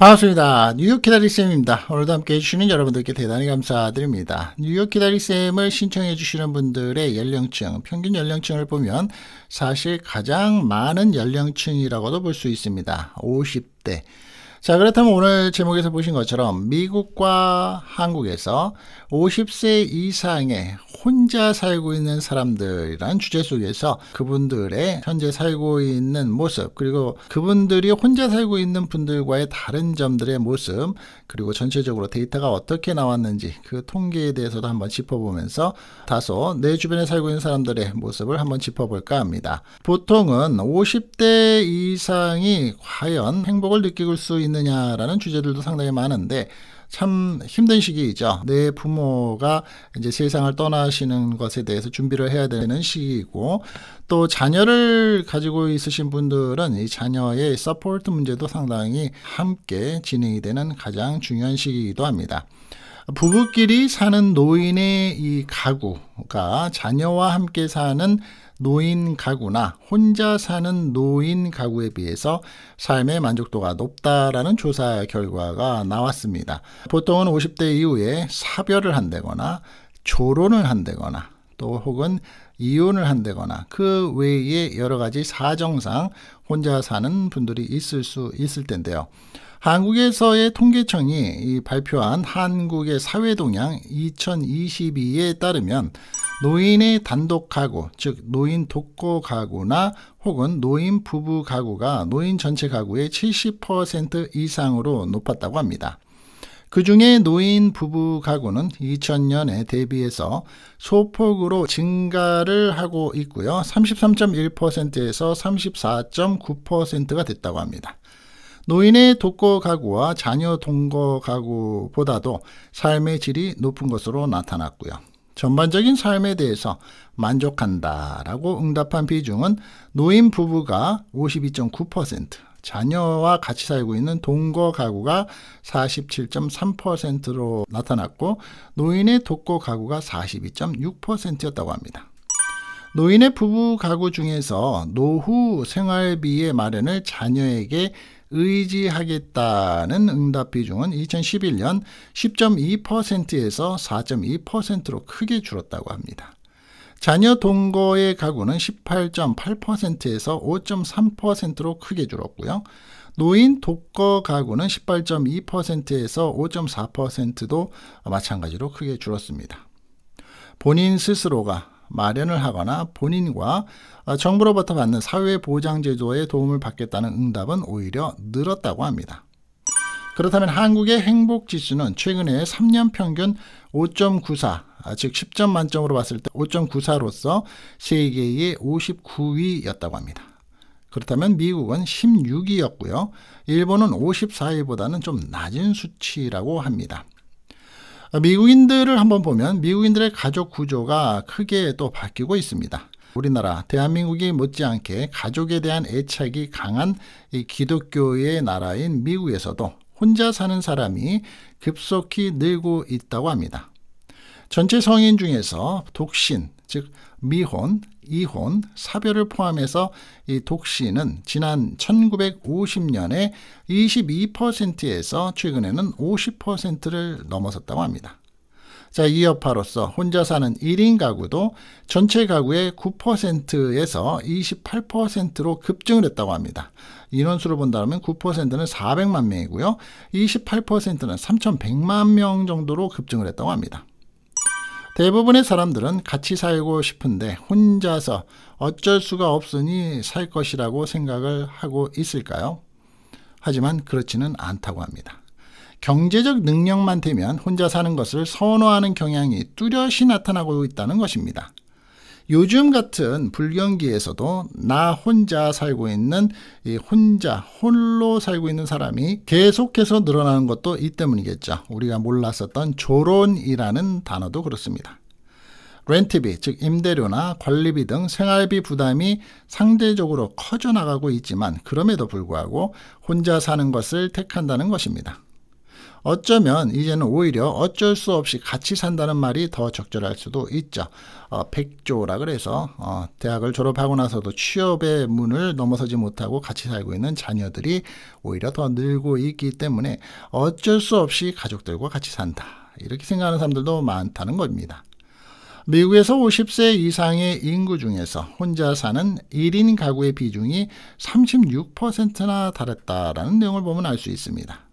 반갑습니다. 뉴욕 기다리쌤입니다 오늘도 함께 해주시는 여러분들께 대단히 감사드립니다. 뉴욕 기다리쌤을 신청해주시는 분들의 연령층, 평균 연령층을 보면 사실 가장 많은 연령층이라고도 볼 수 있습니다. 50대. 자, 그렇다면 오늘 제목에서 보신 것처럼 미국과 한국에서 50세 이상의 혼자 살고 있는 사람들이란 주제 속에서 그분들의 현재 살고 있는 모습, 그리고 그분들이 혼자 살고 있는 분들과의 다른 점들의 모습, 그리고 전체적으로 데이터가 어떻게 나왔는지 그 통계에 대해서도 한번 짚어보면서 다소 내 주변에 살고 있는 사람들의 모습을 한번 짚어볼까 합니다. 보통은 50대 이상이 과연 행복을 느끼고 수 있는 있느냐라는 주제들도 상당히 많은데 참 힘든 시기이죠. 내 부모가 이제 세상을 떠나시는 것에 대해서 준비를 해야 되는 시기이고 또 자녀를 가지고 있으신 분들은 이 자녀의 서포트 문제도 상당히 함께 진행이 되는 가장 중요한 시기이기도 합니다. 부부끼리 사는 노인의 이 가구가 자녀와 함께 사는 노인 가구나 혼자 사는 노인 가구에 비해서 삶의 만족도가 높다라는 조사 결과가 나왔습니다. 보통은 50대 이후에 사별을 한다거나 조론을 한다거나 또 혹은 이혼을 한다거나 그 외에 여러 가지 사정상 혼자 사는 분들이 있을 수 있을 텐데요. 한국에서의 통계청이 발표한 한국의 사회동향 2022에 따르면 노인의 단독 가구, 즉 노인 독거 가구나 혹은 노인 부부 가구가 노인 전체 가구의 70% 이상으로 높았다고 합니다. 그 중에 노인 부부 가구는 2000년에 대비해서 소폭으로 증가를 하고 있고요. 33.1%에서 34.9%가 됐다고 합니다. 노인의 독거 가구와 자녀 동거 가구보다도 삶의 질이 높은 것으로 나타났고요. 전반적인 삶에 대해서 만족한다라고 응답한 비중은 노인 부부가 52.9%, 자녀와 같이 살고 있는 동거 가구가 47.3%로 나타났고 노인의 독거 가구가 42.6%였다고 합니다. 노인의 부부 가구 중에서 노후 생활비의 마련을 자녀에게 의지하겠다는 응답 비중은 2011년 10.2%에서 4.2%로 크게 줄었다고 합니다. 자녀 동거의 가구는 18.8%에서 5.3%로 크게 줄었고요. 노인 독거 가구는 18.2%에서 5.4%도 마찬가지로 크게 줄었습니다. 본인 스스로가 마련을 하거나 본인과 정부로부터 받는 사회보장제도에 도움을 받겠다는 응답은 오히려 늘었다고 합니다. 그렇다면 한국의 행복 지수는 최근에 3년 평균 5.94, 즉 10점 만점으로 봤을 때 5.94로서 세계의 59위였다고 합니다. 그렇다면 미국은 16위였고요. 일본은 54위보다는 좀 낮은 수치라고 합니다. 미국인들을 한번 보면 미국인들의 가족 구조가 크게 또 바뀌고 있습니다. 우리나라 대한민국이 못지않게 가족에 대한 애착이 강한 이 기독교의 나라인 미국에서도 혼자 사는 사람이 급속히 늘고 있다고 합니다. 전체 성인 중에서 독신, 즉 미혼, 이혼, 사별을 포함해서 이독신은 지난 1950년에 22%에서 최근에는 50%를 넘어섰다고 합니다. 자, 이 여파로서 혼자 사는 1인 가구도 전체 가구의 9%에서 28%로 급증을 했다고 합니다. 인원수로 본다면 9%는 400만 명이고요. 28%는 3,100만 명 정도로 급증을 했다고 합니다. 대부분의 사람들은 같이 살고 싶은데 혼자서 어쩔 수가 없으니 살 것이라고 생각을 하고 있을까요? 하지만 그렇지는 않다고 합니다. 경제적 능력만 되면 혼자 사는 것을 선호하는 경향이 뚜렷이 나타나고 있다는 것입니다. 요즘 같은 불경기에서도 나 혼자 살고 있는 이 혼자 홀로 살고 있는 사람이 계속해서 늘어나는 것도 이 때문이겠죠. 우리가 몰랐었던 조론이라는 단어도 그렇습니다. 렌트비, 즉 임대료나 관리비 등 생활비 부담이 상대적으로 커져나가고 있지만 그럼에도 불구하고 혼자 사는 것을 택한다는 것입니다. 어쩌면 이제는 오히려 어쩔 수 없이 같이 산다는 말이 더 적절할 수도 있죠. 어, 백조라 그래서 어, 대학을 졸업하고 나서도 취업의 문을 넘어서지 못하고 같이 살고 있는 자녀들이 오히려 더 늘고 있기 때문에 어쩔 수 없이 가족들과 같이 산다. 이렇게 생각하는 사람들도 많다는 겁니다. 미국에서 50세 이상의 인구 중에서 혼자 사는 1인 가구의 비중이 36%나 달했다라는 내용을 보면 알 수 있습니다.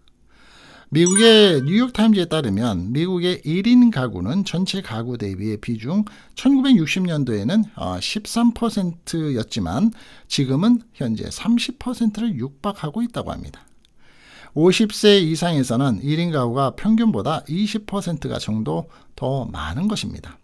미국의 뉴욕타임즈에 따르면 미국의 1인 가구는 전체 가구 대비의 비중 1960년도에는 13%였지만 어, 지금은 현재 30%를 육박하고 있다고 합니다. 50세 이상에서는 1인 가구가 평균보다 20%가 정도 더 많은 것입니다.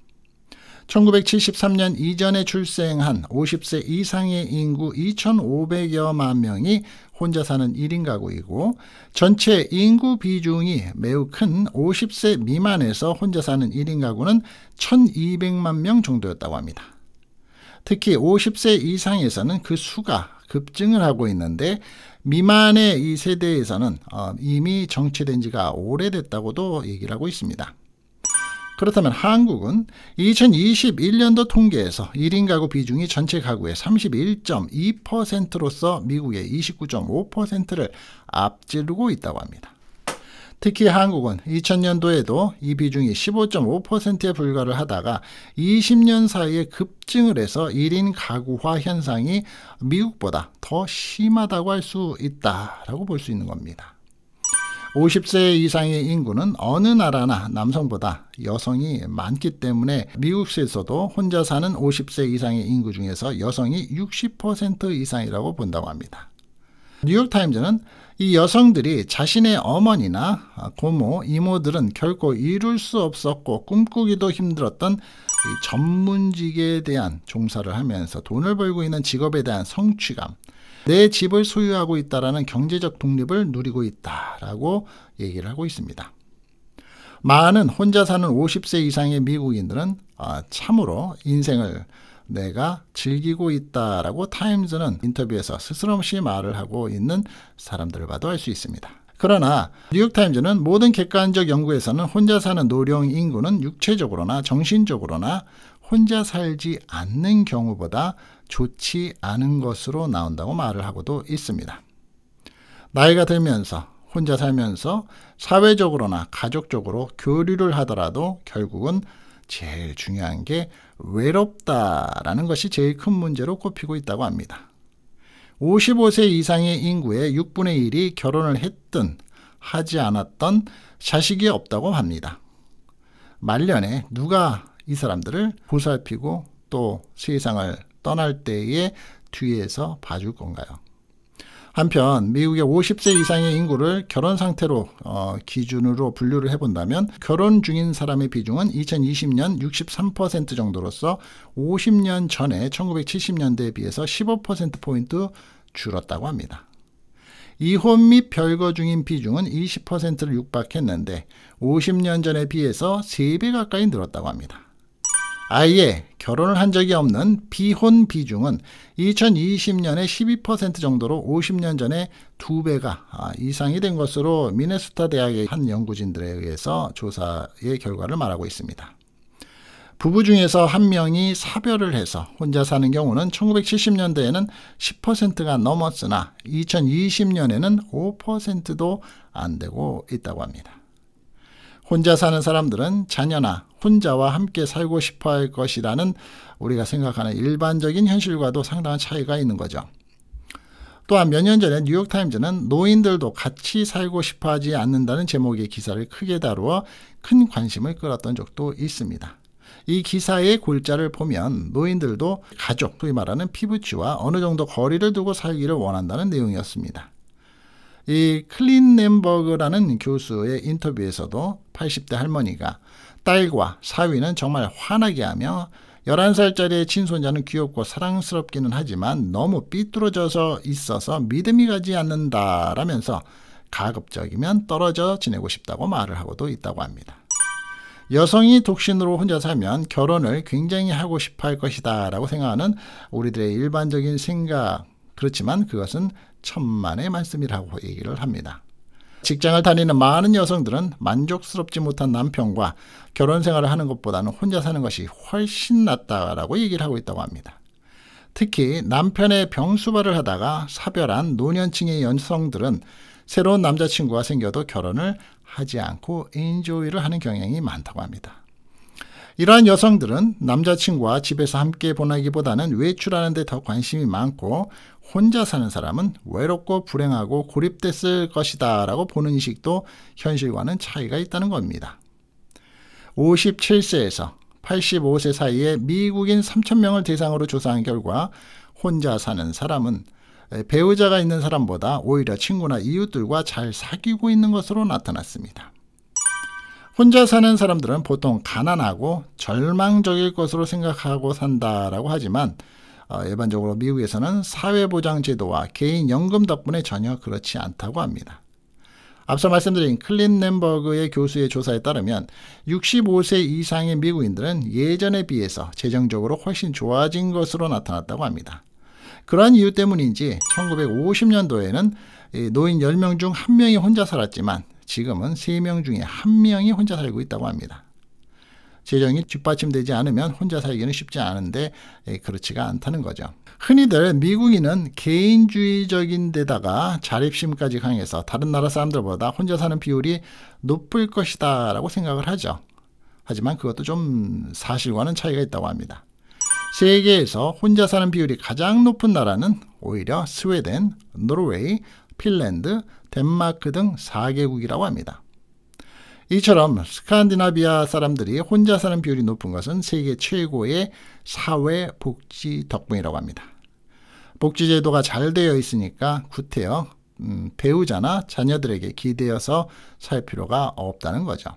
1973년 이전에 출생한 50세 이상의 인구 2,500여만 명이 혼자 사는 1인 가구이고 전체 인구 비중이 매우 큰 50세 미만에서 혼자 사는 1인 가구는 1,200만 명 정도였다고 합니다. 특히 50세 이상에서는 그 수가 급증을 하고 있는데 미만의 이 세대에서는 어, 이미 정치된 지가 오래됐다고도 얘기를 하고 있습니다. 그렇다면 한국은 2021년도 통계에서 1인 가구 비중이 전체 가구의 31.2%로서 미국의 29.5%를 앞지르고 있다고 합니다. 특히 한국은 2000년도에도 이 비중이 15.5%에 불과를 하다가 20년 사이에 급증을 해서 1인 가구화 현상이 미국보다 더 심하다고 할 수 있다라고 볼 수 있는 겁니다. 50세 이상의 인구는 어느 나라나 남성보다 여성이 많기 때문에 미국에서도 혼자 사는 50세 이상의 인구 중에서 여성이 60% 이상이라고 본다고 합니다. 뉴욕타임즈는 이 여성들이 자신의 어머니나 고모, 이모들은 결코 이룰 수 없었고 꿈꾸기도 힘들었던 전문직에 대한 종사를 하면서 돈을 벌고 있는 직업에 대한 성취감, 내 집을 소유하고 있다라는 경제적 독립을 누리고 있다라고 얘기를 하고 있습니다. 많은 혼자 사는 50세 이상의 미국인들은 아, 참으로 인생을 내가 즐기고 있다라고 타임즈는 인터뷰에서 스스럼없이 말을 하고 있는 사람들을 봐도 알 수 있습니다. 그러나 뉴욕타임즈는 모든 객관적 연구에서는 혼자 사는 노령 인구는 육체적으로나 정신적으로나 혼자 살지 않는 경우보다 좋지 않은 것으로 나온다고 말을 하고도 있습니다. 나이가 들면서 혼자 살면서 사회적으로나 가족적으로 교류를 하더라도 결국은 제일 중요한 게 외롭다라는 것이 제일 큰 문제로 꼽히고 있다고 합니다. 55세 이상의 인구의 6분의 1이 결혼을 했든 하지 않았던 자식이 없다고 합니다. 말년에 누가 이 사람들을 보살피고 또 세상을 떠날 때에 뒤에서 봐줄 건가요? 한편 미국의 50세 이상의 인구를 결혼 상태로 어, 기준으로 분류를 해본다면 결혼 중인 사람의 비중은 2020년 63% 정도로서 50년 전에 1970년대에 비해서 15%포인트 줄었다고 합니다. 이혼 및 별거 중인 비중은 20%를 육박했는데 50년 전에 비해서 3배 가까이 늘었다고 합니다. 아예 결혼을 한 적이 없는 비혼 비중은 2020년에 12% 정도로 50년 전에 2 배가 아, 이상이 된 것으로 미네수타 대학의 한 연구진들에 의해서 조사의 결과를 말하고 있습니다. 부부 중에서 한 명이 사별을 해서 혼자 사는 경우는 1970년대에는 10%가 넘었으나 2020년에는 5%도 안 되고 있다고 합니다. 혼자 사는 사람들은 자녀나 혼자와 함께 살고 싶어 할 것이라는 우리가 생각하는 일반적인 현실과도 상당한 차이가 있는 거죠. 또한 몇 년 전에 뉴욕타임즈는 노인들도 같이 살고 싶어 하지 않는다는 제목의 기사를 크게 다루어 큰 관심을 끌었던 적도 있습니다. 이 기사의 골자를 보면 노인들도 가족, 소위 말하는 피부치와 어느 정도 거리를 두고 살기를 원한다는 내용이었습니다. 이 클린 램버그라는 교수의 인터뷰에서도 80대 할머니가 딸과 사위는 정말 화나게 하며 11살짜리의 친손자는 귀엽고 사랑스럽기는 하지만 너무 삐뚤어져서 있어서 믿음이 가지 않는다라면서 가급적이면 떨어져 지내고 싶다고 말을 하고도 있다고 합니다. 여성이 독신으로 혼자 살면 결혼을 굉장히 하고 싶어 할 것이다 라고 생각하는 우리들의 일반적인 생각 그렇지만 그것은 천만의 말씀이라고 얘기를 합니다. 직장을 다니는 많은 여성들은 만족스럽지 못한 남편과 결혼 생활을 하는 것보다는 혼자 사는 것이 훨씬 낫다라고 얘기를 하고 있다고 합니다. 특히 남편의 병수발을 하다가 사별한 노년층의 여성들은 새로운 남자친구가 생겨도 결혼을 하지 않고 인조이를 하는 경향이 많다고 합니다. 이러한 여성들은 남자친구와 집에서 함께 보내기보다는 외출하는 데 더 관심이 많고 혼자 사는 사람은 외롭고 불행하고 고립됐을 것이다 라고 보는 인식도 현실과는 차이가 있다는 겁니다. 57세에서 85세 사이에 미국인 3 0 0 0명을 대상으로 조사한 결과 혼자 사는 사람은 배우자가 있는 사람보다 오히려 친구나 이웃들과 잘 사귀고 있는 것으로 나타났습니다. 혼자 사는 사람들은 보통 가난하고 절망적일 것으로 생각하고 산다라고 하지만 어, 일반적으로 미국에서는 사회보장제도와 개인연금 덕분에 전혀 그렇지 않다고 합니다. 앞서 말씀드린 클린 램버그의 교수의 조사에 따르면 65세 이상의 미국인들은 예전에 비해서 재정적으로 훨씬 좋아진 것으로 나타났다고 합니다. 그러한 이유 때문인지 1950년도에는 노인 10명 중 1명이 혼자 살았지만 지금은 3명 중에 1명이 혼자 살고 있다고 합니다. 재정이 뒷받침되지 않으면 혼자 살기는 쉽지 않은데 예, 그렇지가 않다는 거죠. 흔히들 미국인은 개인주의적인 데다가 자립심까지 강해서 다른 나라 사람들보다 혼자 사는 비율이 높을 것이다 라고 생각을 하죠. 하지만 그것도 좀 사실과는 차이가 있다고 합니다. 세계에서 혼자 사는 비율이 가장 높은 나라는 오히려 스웨덴, 노르웨이, 핀란드, 덴마크 등 4개국이라고 합니다. 이처럼 스칸디나비아 사람들이 혼자 사는 비율이 높은 것은 세계 최고의 사회복지 덕분이라고 합니다. 복지제도가 잘 되어 있으니까 구태여 음, 배우자나 자녀들에게 기대어서 살 필요가 없다는 거죠.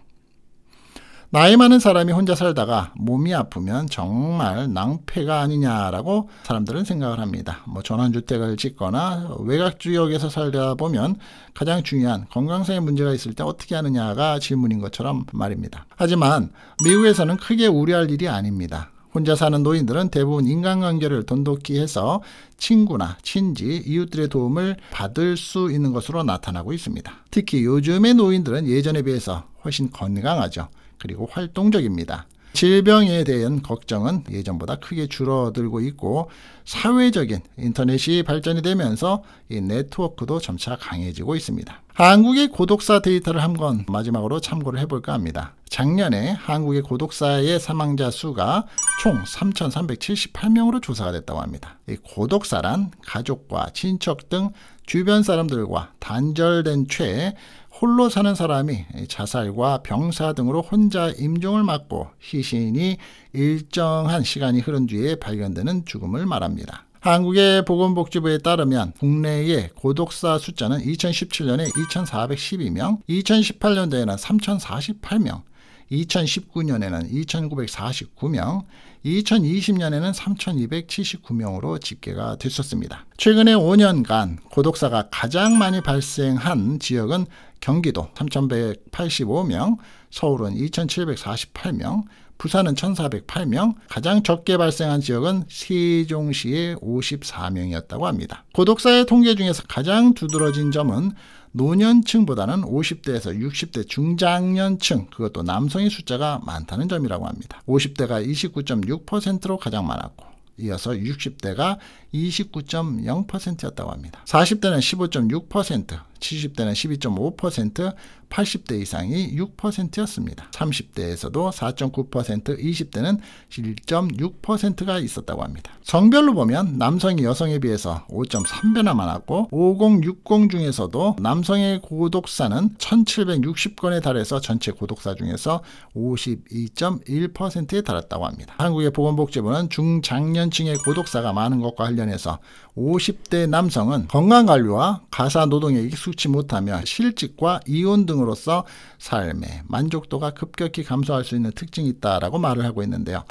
나이 많은 사람이 혼자 살다가 몸이 아프면 정말 낭패가 아니냐라고 사람들은 생각을 합니다. 뭐 전원주택을 짓거나 외곽 주역에서 살다 보면 가장 중요한 건강상의 문제가 있을 때 어떻게 하느냐가 질문인 것처럼 말입니다. 하지만 미국에서는 크게 우려할 일이 아닙니다. 혼자 사는 노인들은 대부분 인간관계를 돈독히 해서 친구나 친지, 이웃들의 도움을 받을 수 있는 것으로 나타나고 있습니다. 특히 요즘의 노인들은 예전에 비해서 훨씬 건강하죠. 그리고 활동적입니다. 질병에 대한 걱정은 예전보다 크게 줄어들고 있고 사회적인 인터넷이 발전이 되면서 이 네트워크도 점차 강해지고 있습니다. 한국의 고독사 데이터를 한번 마지막으로 참고를 해볼까 합니다. 작년에 한국의 고독사의 사망자 수가 총 3,378명으로 조사가 됐다고 합니다. 이 고독사란 가족과 친척 등 주변 사람들과 단절된 채 홀로 사는 사람이 자살과 병사 등으로 혼자 임종을 맞고 시신이 일정한 시간이 흐른 뒤에 발견되는 죽음을 말합니다. 한국의 보건복지부에 따르면 국내의 고독사 숫자는 2017년에 2,412명, 2018년도에는 3,048명, 2019년에는 2,949명, 2020년에는 3,279명으로 집계가 됐었습니다. 최근에 5년간 고독사가 가장 많이 발생한 지역은 경기도 3,185명, 서울은 2,748명, 부산은 1,408명, 가장 적게 발생한 지역은 세종시의 54명이었다고 합니다. 고독사의 통계 중에서 가장 두드러진 점은 노년층보다는 50대에서 60대 중장년층 그것도 남성의 숫자가 많다는 점이라고 합니다. 50대가 29.6%로 가장 많았고 이어서 60대가 29.0%였다고 합니다. 40대는 15.6%, 70대는 12.5%, 80대 이상이 6%였습니다. 30대에서도 4.9%, 20대는 1.6%가 있었다고 합니다. 성별로 보면 남성이 여성에 비해서 5.3배나 많았고 5060 중에서도 남성의 고독사는 1760건에 달해서 전체 고독사 중에서 52.1%에 달했다고 합니다. 한국의 보건복지부는 중장년층의 고독사가 많은 것과 관련해서 50대 남성은 건강관리와 가사노동에 익숙 익숙치 못하며 실직과 이혼 등으로서 삶의 만족도가 급격히 감소할 수 있는 특징이 있다라고 말을 하고 있는데요.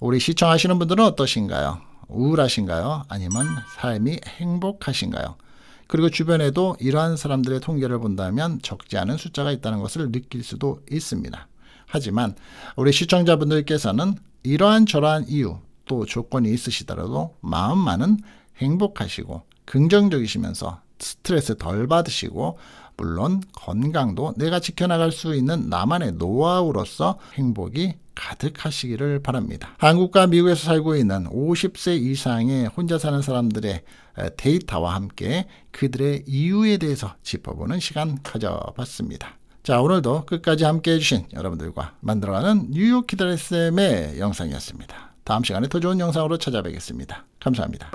우리 시청하시는 분들은 어떠신가요? 우울하신가요? 아니면 삶이 행복하신가요? 그리고 주변에도 이러한 사람들의 통계를 본다면 적지 않은 숫자가 있다는 것을 느낄 수도 있습니다. 하지만 우리 시청자분들께서는 이러한 저러한 이유 또 조건이 있으시더라도 마음만은 행복하시고 긍정적이시면서 스트레스 덜 받으시고 물론 건강도 내가 지켜나갈 수 있는 나만의 노하우로서 행복이 가득하시기를 바랍니다. 한국과 미국에서 살고 있는 50세 이상의 혼자 사는 사람들의 데이터와 함께 그들의 이유에 대해서 짚어보는 시간 가져봤습니다. 자 오늘도 끝까지 함께해 주신 여러분들과 만들어가는 뉴욕 키드레쌤의 영상이었습니다. 다음 시간에 더 좋은 영상으로 찾아뵙겠습니다. 감사합니다.